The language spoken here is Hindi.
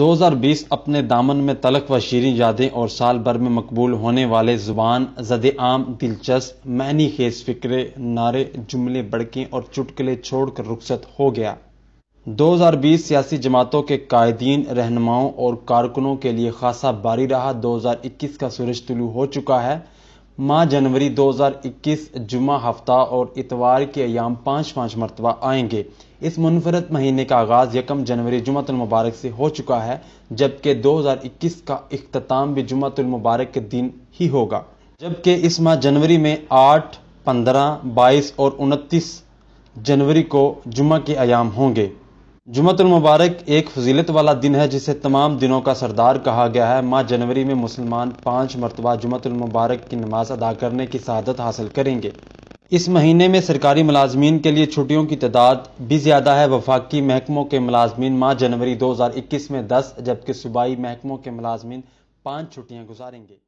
2020 अपने दामन में तलक व शीरें यादें और साल भर में मकबूल होने वाले जुबान जद आम दिलचस्प मैनी खेस फिक्रे नारे जुमले बड़के और चुटकले छोड़कर रुखसत हो गया 2020 सियासी जमातों के कायदीन रहनुमाओं और कारकुनों के लिए खासा बारी रहा 2021 का सूरज तुलू हो चुका है माह जनवरी 2021 जुमा हफ्ता और इतवार के अयाम पाँच पाँच मरतबा आएंगे इस मुनफरद महीने का आगाज़ यकम जनवरी मुबारक से हो चुका है जबकि 2021 का अख्ताम भी मुबारक के दिन ही होगा जबकि इस माह जनवरी में आठ पंद्रह बाईस और उनतीस जनवरी को जुमा के अयाम होंगे जुमतुलमबारक एक फजीलत वाला दिन है जिसे तमाम दिनों का सरदार कहा गया है माह जनवरी में मुसलमान पाँच मरतबा मुबारक की नमाज अदा करने की शहादत हासिल करेंगे इस महीने में सरकारी मुलाजमीन के लिए छुट्टियों की तादाद भी ज़्यादा है वफाकी महकमों के मुलाजमीन माह जनवरी दो हज़ार इक्कीस में दस जबकि सूबाई महकमों के मुलाजमीन पाँच छुट्टियाँ गुजारेंगे